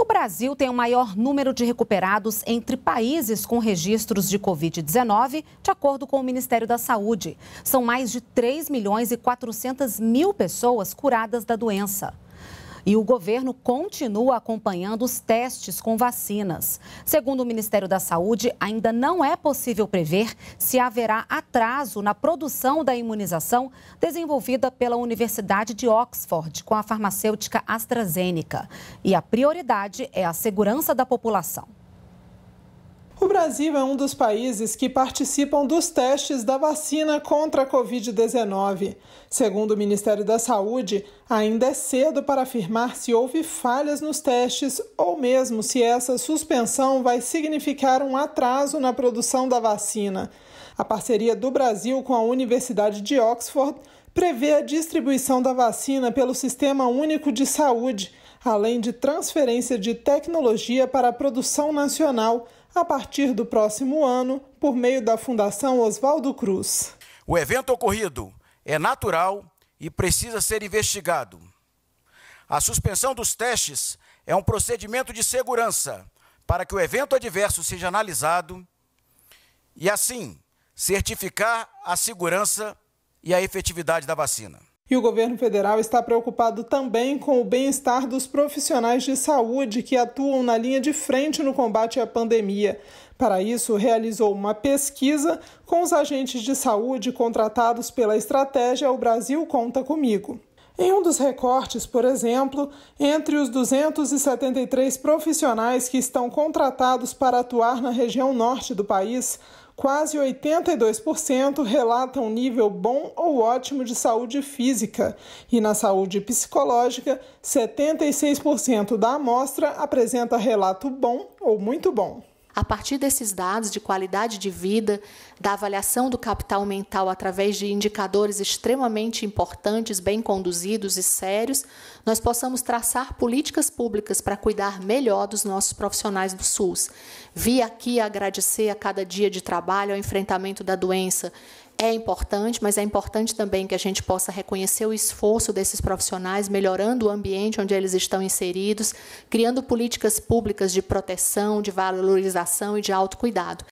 O Brasil tem o maior número de recuperados entre países com registros de Covid-19, de acordo com o Ministério da Saúde. São mais de 3 milhões e 400 mil pessoas curadas da doença. E o governo continua acompanhando os testes com vacinas. Segundo o Ministério da Saúde, ainda não é possível prever se haverá atraso na produção da imunização desenvolvida pela Universidade de Oxford com a farmacêutica AstraZeneca. E a prioridade é a segurança da população. Brasil é um dos países que participam dos testes da vacina contra a Covid-19. Segundo o Ministério da Saúde, ainda é cedo para afirmar se houve falhas nos testes ou mesmo se essa suspensão vai significar um atraso na produção da vacina. A parceria do Brasil com a Universidade de Oxford prevê a distribuição da vacina pelo Sistema Único de Saúde além de transferência de tecnologia para a produção nacional a partir do próximo ano, por meio da Fundação Oswaldo Cruz. O evento ocorrido é natural e precisa ser investigado. A suspensão dos testes é um procedimento de segurança para que o evento adverso seja analisado e, assim, certificar a segurança e a efetividade da vacina. E o governo federal está preocupado também com o bem-estar dos profissionais de saúde que atuam na linha de frente no combate à pandemia. Para isso, realizou uma pesquisa com os agentes de saúde contratados pela estratégia O Brasil Conta Comigo. Em um dos recortes, por exemplo, entre os 273 profissionais que estão contratados para atuar na região norte do país, quase 82% relatam nível bom ou ótimo de saúde física, e na saúde psicológica, 76% da amostra apresenta relato bom ou muito bom. A partir desses dados de qualidade de vida, da avaliação do capital mental através de indicadores extremamente importantes, bem conduzidos e sérios, nós possamos traçar políticas públicas para cuidar melhor dos nossos profissionais do SUS. Vi aqui agradecer a cada dia de trabalho, ao enfrentamento da doença, é importante, mas é importante também que a gente possa reconhecer o esforço desses profissionais, melhorando o ambiente onde eles estão inseridos, criando políticas públicas de proteção, de valorização e de autocuidado.